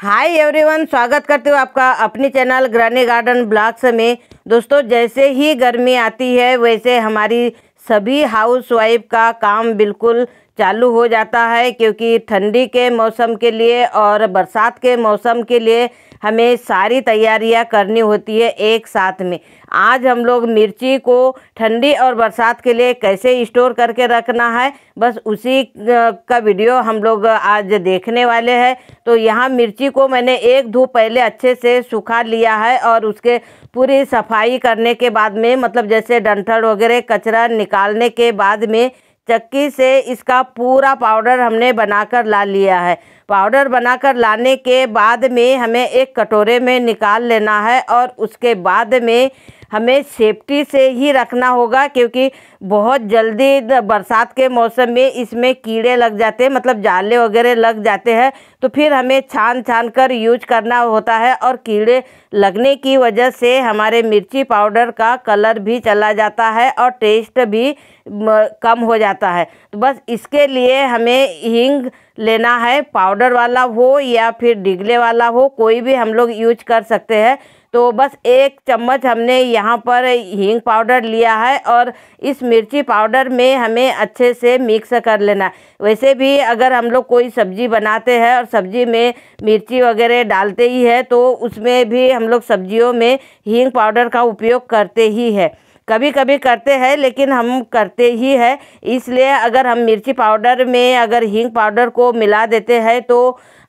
hi everyone स्वागत करते हो आपका अपने चैनल ग्रानी गार्डन ब्लॉग्स में दोस्तों जैसे ही गर्मी आती है वैसे हमारी सभी हाउस वाइफ का काम बिल्कुल चालू हो जाता है क्योंकि ठंडी के मौसम के लिए और बरसात के मौसम के लिए हमें सारी तैयारियां करनी होती है एक साथ में आज हम लोग मिर्ची को ठंडी और बरसात के लिए कैसे स्टोर करके रखना है बस उसी का वीडियो हम लोग आज देखने वाले हैं तो यहाँ मिर्ची को मैंने एक धूप पहले अच्छे से सुखा लिया है और उसके पूरी सफाई करने के बाद में मतलब जैसे डंठल वगैरह कचरा निकालने के बाद में चक्की से इसका पूरा पाउडर हमने बनाकर ला लिया है पाउडर बनाकर लाने के बाद में हमें एक कटोरे में निकाल लेना है और उसके बाद में हमें सेफ्टी से ही रखना होगा क्योंकि बहुत जल्दी बरसात के मौसम में इसमें कीड़े लग जाते हैं मतलब जाले वगैरह लग जाते हैं तो फिर हमें छान छान कर यूज करना होता है और कीड़े लगने की वजह से हमारे मिर्ची पाउडर का कलर भी चला जाता है और टेस्ट भी कम हो जाता है तो बस इसके लिए हमें हींग लेना है पाउडर वाला हो या फिर डिगले वाला हो कोई भी हम लोग यूज कर सकते हैं तो बस एक चम्मच हमने यहाँ पर हींग पाउडर लिया है और इस मिर्ची पाउडर में हमें अच्छे से मिक्स कर लेना वैसे भी अगर हम लोग कोई सब्ज़ी बनाते हैं और सब्ज़ी में मिर्ची वगैरह डालते ही है तो उसमें भी हम लोग सब्जियों में हींग पाउडर का उपयोग करते ही है कभी कभी करते हैं लेकिन हम करते ही है इसलिए अगर हम मिर्ची पाउडर में अगर हींग पाउडर को मिला देते हैं तो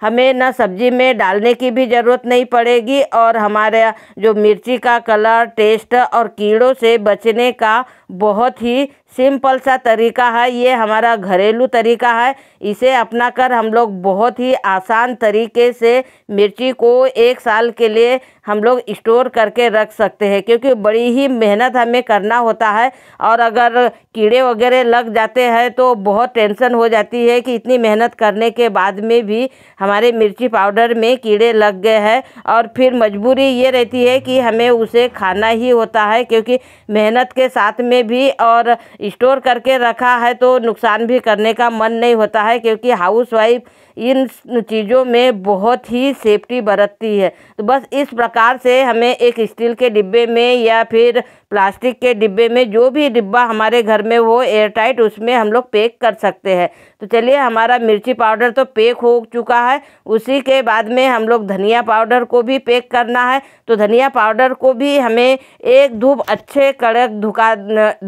हमें ना सब्ज़ी में डालने की भी ज़रूरत नहीं पड़ेगी और हमारे जो मिर्ची का कलर टेस्ट और कीड़ों से बचने का बहुत ही सिंपल सा तरीका है ये हमारा घरेलू तरीका है इसे अपना कर हम लोग बहुत ही आसान तरीके से मिर्ची को एक साल के लिए हम लोग स्टोर करके रख सकते हैं क्योंकि बड़ी ही मेहनत हमें करना होता है और अगर कीड़े वगैरह लग जाते हैं तो बहुत टेंशन हो जाती है कि इतनी मेहनत करने के बाद में भी हमारे मिर्ची पाउडर में कीड़े लग गए हैं और फिर मजबूरी ये रहती है कि हमें उसे खाना ही होता है क्योंकि मेहनत के साथ में में भी और स्टोर करके रखा है तो नुकसान भी करने का मन नहीं होता है क्योंकि हाउस वाइफ इन चीज़ों में बहुत ही सेफ्टी बरतती है तो बस इस प्रकार से हमें एक स्टील के डिब्बे में या फिर प्लास्टिक के डिब्बे में जो भी डिब्बा हमारे घर में हो एयरटाइट उसमें हम लोग पैक कर सकते हैं तो चलिए हमारा मिर्ची पाउडर तो पैक हो चुका है उसी के बाद में हम लोग धनिया पाउडर को भी पैक करना है तो धनिया पाउडर को भी हमें एक धूप अच्छे कड़क धुका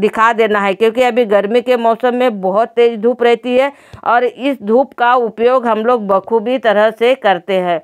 दिखा देना है क्योंकि अभी गर्मी के मौसम में बहुत तेज़ धूप रहती है और इस धूप का उपयोग हम हम लोग बखूबी तरह से करते हैं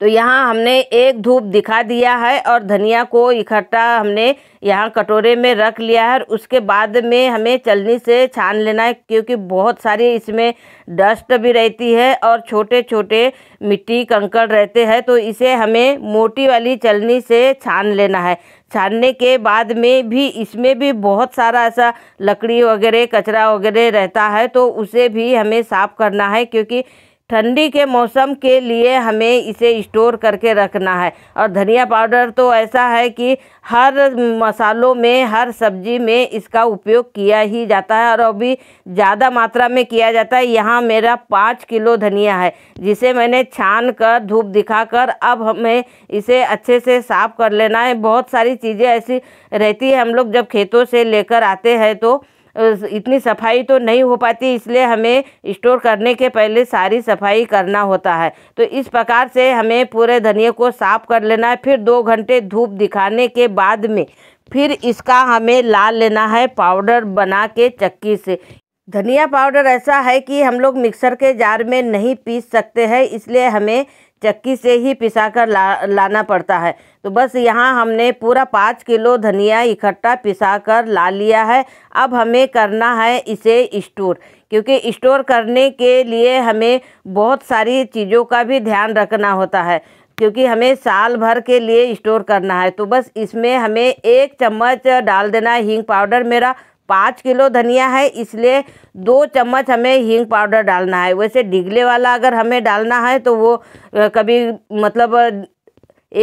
तो यहाँ हमने एक धूप दिखा दिया है और धनिया को इकट्ठा हमने यहाँ कटोरे में रख लिया है और उसके बाद में हमें चलनी से छान लेना है क्योंकि बहुत सारी इसमें डस्ट भी रहती है और छोटे छोटे मिट्टी कंकड़ रहते हैं तो इसे हमें मोटी वाली चलनी से छान लेना है छानने के बाद में भी इसमें भी बहुत सारा ऐसा लकड़ी वगैरह कचरा वगैरह रहता है तो उसे भी हमें साफ़ करना है क्योंकि ठंडी के मौसम के लिए हमें इसे स्टोर करके रखना है और धनिया पाउडर तो ऐसा है कि हर मसालों में हर सब्जी में इसका उपयोग किया ही जाता है और अभी ज़्यादा मात्रा में किया जाता है यहाँ मेरा पाँच किलो धनिया है जिसे मैंने छान कर धूप दिखा कर अब हमें इसे अच्छे से साफ़ कर लेना है बहुत सारी चीज़ें ऐसी रहती है हम लोग जब खेतों से लेकर आते हैं तो इतनी सफाई तो नहीं हो पाती इसलिए हमें स्टोर करने के पहले सारी सफाई करना होता है तो इस प्रकार से हमें पूरे धनिया को साफ़ कर लेना है फिर दो घंटे धूप दिखाने के बाद में फिर इसका हमें ला लेना है पाउडर बना के चक्की से धनिया पाउडर ऐसा है कि हम लोग मिक्सर के जार में नहीं पीस सकते हैं इसलिए हमें चक्की से ही पिसा कर ला लाना पड़ता है तो बस यहाँ हमने पूरा पाँच किलो धनिया इकट्ठा पिसा कर ला लिया है अब हमें करना है इसे स्टोर क्योंकि स्टोर करने के लिए हमें बहुत सारी चीज़ों का भी ध्यान रखना होता है क्योंकि हमें साल भर के लिए स्टोर करना है तो बस इसमें हमें एक चम्मच डाल देना है हींग पाउडर मेरा पाँच किलो धनिया है इसलिए दो चम्मच हमें हींग पाउडर डालना है वैसे डिगले वाला अगर हमें डालना है तो वो कभी मतलब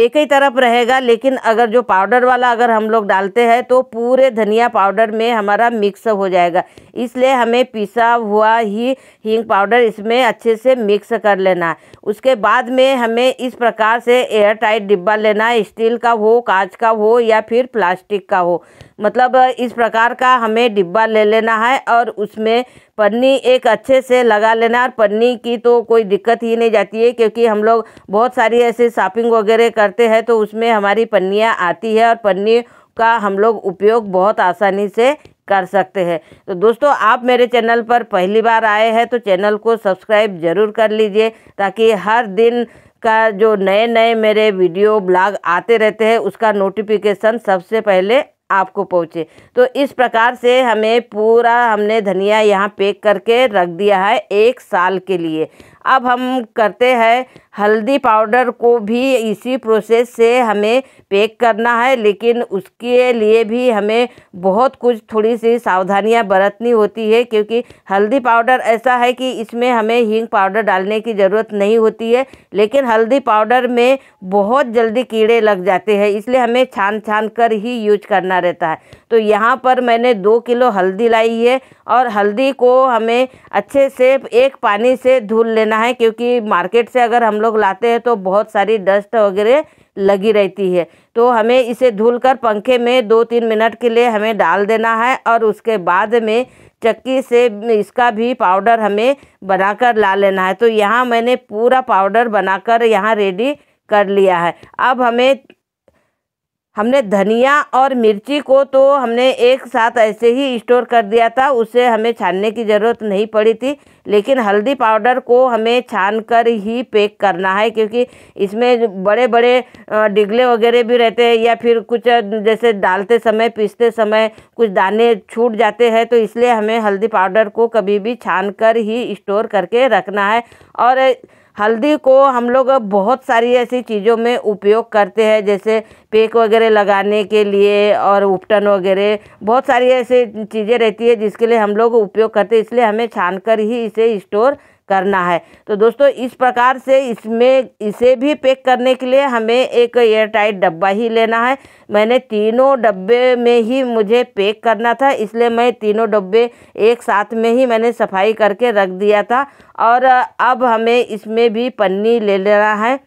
एक ही तरफ रहेगा लेकिन अगर जो पाउडर वाला अगर हम लोग डालते हैं तो पूरे धनिया पाउडर में हमारा मिक्स हो जाएगा इसलिए हमें पिसा हुआ ही हींग पाउडर इसमें अच्छे से मिक्स कर लेना है उसके बाद में हमें इस प्रकार से एयर टाइट डिब्बा लेना है स्टील का हो कांच का हो या फिर प्लास्टिक का हो मतलब इस प्रकार का हमें डिब्बा ले लेना है और उसमें पन्नी एक अच्छे से लगा लेना और पन्नी की तो कोई दिक्कत ही नहीं जाती है क्योंकि हम लोग बहुत सारी ऐसे शॉपिंग वगैरह करते हैं तो उसमें हमारी पन्नियाँ आती है और पन्नी का हम लोग उपयोग बहुत आसानी से कर सकते हैं तो दोस्तों आप मेरे चैनल पर पहली बार आए हैं तो चैनल को सब्सक्राइब ज़रूर कर लीजिए ताकि हर दिन का जो नए नए मेरे वीडियो ब्लॉग आते रहते हैं उसका नोटिफिकेशन सबसे पहले आपको पहुँचे तो इस प्रकार से हमें पूरा हमने धनिया यहाँ पैक करके रख दिया है एक साल के लिए अब हम करते हैं हल्दी पाउडर को भी इसी प्रोसेस से हमें पैक करना है लेकिन उसके लिए भी हमें बहुत कुछ थोड़ी सी सावधानियां बरतनी होती है क्योंकि हल्दी पाउडर ऐसा है कि इसमें हमें हींग पाउडर डालने की ज़रूरत नहीं होती है लेकिन हल्दी पाउडर में बहुत जल्दी कीड़े लग जाते हैं इसलिए हमें छान छान कर ही यूज करना रहता है तो यहाँ पर मैंने दो किलो हल्दी लाई है और हल्दी को हमें अच्छे से एक पानी से धुल लेना है क्योंकि मार्केट से अगर हम लोग लाते हैं तो बहुत सारी डस्ट वगैरह लगी रहती है तो हमें इसे धुल कर पंखे में दो तीन मिनट के लिए हमें डाल देना है और उसके बाद में चक्की से इसका भी पाउडर हमें बनाकर ला लेना है तो यहाँ मैंने पूरा पाउडर बनाकर यहाँ रेडी कर लिया है अब हमें हमने धनिया और मिर्ची को तो हमने एक साथ ऐसे ही स्टोर कर दिया था उसे हमें छानने की ज़रूरत नहीं पड़ी थी लेकिन हल्दी पाउडर को हमें छान कर ही पैक करना है क्योंकि इसमें बड़े बड़े डिगले वगैरह भी रहते हैं या फिर कुछ जैसे डालते समय पीसते समय कुछ दाने छूट जाते हैं तो इसलिए हमें हल्दी पाउडर को कभी भी छान कर ही स्टोर करके रखना है और हल्दी को हम लोग बहुत सारी ऐसी चीज़ों में उपयोग करते हैं जैसे पेक वगैरह लगाने के लिए और उपटन वगैरह बहुत सारी ऐसी चीज़ें रहती है जिसके लिए हम लोग उपयोग करते हैं इसलिए हमें छान कर ही इसे स्टोर करना है तो दोस्तों इस प्रकार से इसमें इसे भी पैक करने के लिए हमें एक एयरटाइट डब्बा ही लेना है मैंने तीनों डब्बे में ही मुझे पैक करना था इसलिए मैं तीनों डब्बे एक साथ में ही मैंने सफाई करके रख दिया था और अब हमें इसमें भी पन्नी ले लेना है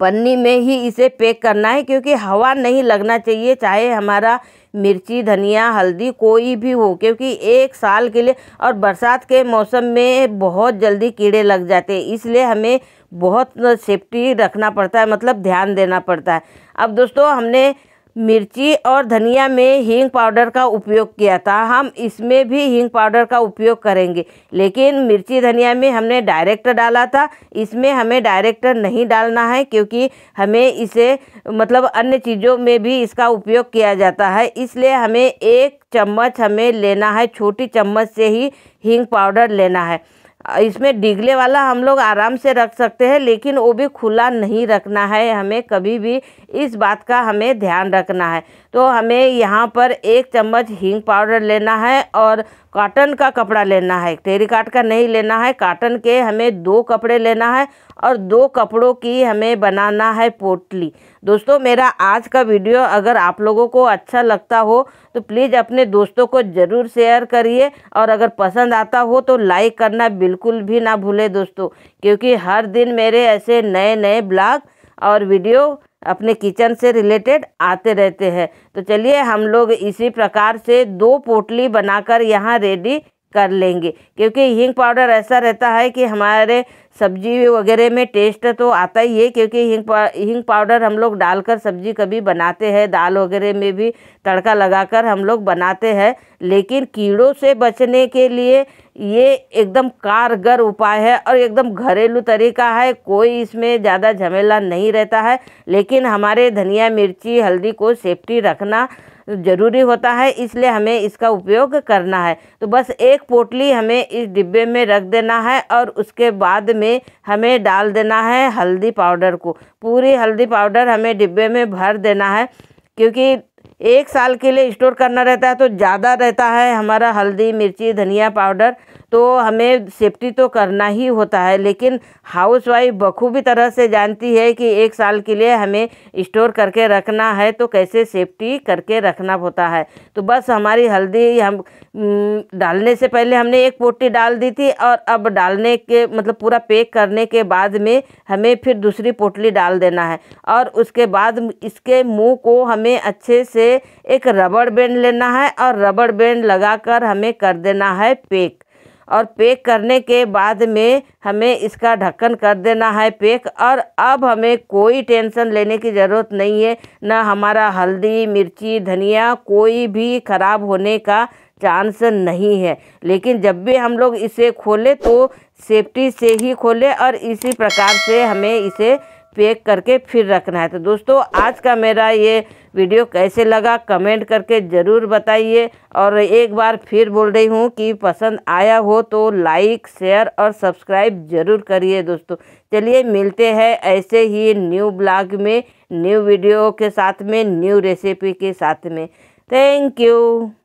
पन्नी में ही इसे पैक करना है क्योंकि हवा नहीं लगना चाहिए चाहे हमारा मिर्ची धनिया हल्दी कोई भी हो क्योंकि एक साल के लिए और बरसात के मौसम में बहुत जल्दी कीड़े लग जाते हैं इसलिए हमें बहुत सेफ्टी रखना पड़ता है मतलब ध्यान देना पड़ता है अब दोस्तों हमने मिर्ची और धनिया में हींग पाउडर का उपयोग किया था हम इसमें भी हींग पाउडर का उपयोग करेंगे लेकिन मिर्ची धनिया में हमने डायरेक्ट डाला था इसमें हमें डायरेक्ट नहीं डालना है क्योंकि हमें इसे मतलब अन्य चीज़ों में भी इसका उपयोग किया जाता है इसलिए हमें एक चम्मच हमें लेना है छोटी चम्मच से ही हींग पाउडर लेना है इसमें डिगले वाला हम लोग आराम से रख सकते हैं लेकिन वो भी खुला नहीं रखना है हमें कभी भी इस बात का हमें ध्यान रखना है तो हमें यहाँ पर एक चम्मच हींग पाउडर लेना है और काटन का कपड़ा लेना है टेरीकाट का नहीं लेना है काटन के हमें दो कपड़े लेना है और दो कपड़ों की हमें बनाना है पोटली दोस्तों मेरा आज का वीडियो अगर आप लोगों को अच्छा लगता हो तो प्लीज़ अपने दोस्तों को ज़रूर शेयर करिए और अगर पसंद आता हो तो लाइक करना बिल्कुल भी ना भूले दोस्तों क्योंकि हर दिन मेरे ऐसे नए नए ब्लॉग और वीडियो अपने किचन से रिलेटेड आते रहते हैं तो चलिए हम लोग इसी प्रकार से दो पोटली बनाकर यहाँ रेडी कर लेंगे क्योंकि हींग पाउडर ऐसा रहता है कि हमारे सब्जी वगैरह में टेस्ट तो आता ही है क्योंकि हींग पा, हींग पाउडर हम लोग डालकर सब्जी कभी बनाते हैं दाल वगैरह में भी तड़का लगाकर हम लोग बनाते हैं लेकिन कीड़ों से बचने के लिए ये एकदम कारगर उपाय है और एकदम घरेलू तरीका है कोई इसमें ज़्यादा झमेला नहीं रहता है लेकिन हमारे धनिया मिर्ची हल्दी को सेफ्टी रखना ज़रूरी होता है इसलिए हमें इसका उपयोग करना है तो बस एक पोटली हमें इस डिब्बे में रख देना है और उसके बाद में हमें डाल देना है हल्दी पाउडर को पूरी हल्दी पाउडर हमें डिब्बे में भर देना है क्योंकि एक साल के लिए स्टोर करना रहता है तो ज़्यादा रहता है हमारा हल्दी मिर्ची धनिया पाउडर तो हमें सेफ्टी तो करना ही होता है लेकिन हाउस वाइफ बखूबी तरह से जानती है कि एक साल के लिए हमें स्टोर करके रखना है तो कैसे सेफ्टी करके रखना होता है तो बस हमारी हल्दी हम डालने से पहले हमने एक पोटी डाल दी थी और अब डालने के मतलब पूरा पैक करने के बाद में हमें फिर दूसरी पोटली डाल देना है और उसके बाद इसके मुँह को हमें अच्छे से एक रबड़ बैंड लेना है और रबड़ बैंड कर हमें कर देना है पेक और पैक करने के बाद में हमें इसका ढक्कन कर देना है पैक और अब हमें कोई टेंशन लेने की ज़रूरत नहीं है ना हमारा हल्दी मिर्ची धनिया कोई भी ख़राब होने का चांस नहीं है लेकिन जब भी हम लोग इसे खोलें तो सेफ्टी से ही खोले और इसी प्रकार से हमें इसे पैक करके फिर रखना है तो दोस्तों आज का मेरा ये वीडियो कैसे लगा कमेंट करके ज़रूर बताइए और एक बार फिर बोल रही हूँ कि पसंद आया हो तो लाइक शेयर और सब्सक्राइब ज़रूर करिए दोस्तों चलिए मिलते हैं ऐसे ही न्यू ब्लॉग में न्यू वीडियो के साथ में न्यू रेसिपी के साथ में थैंक यू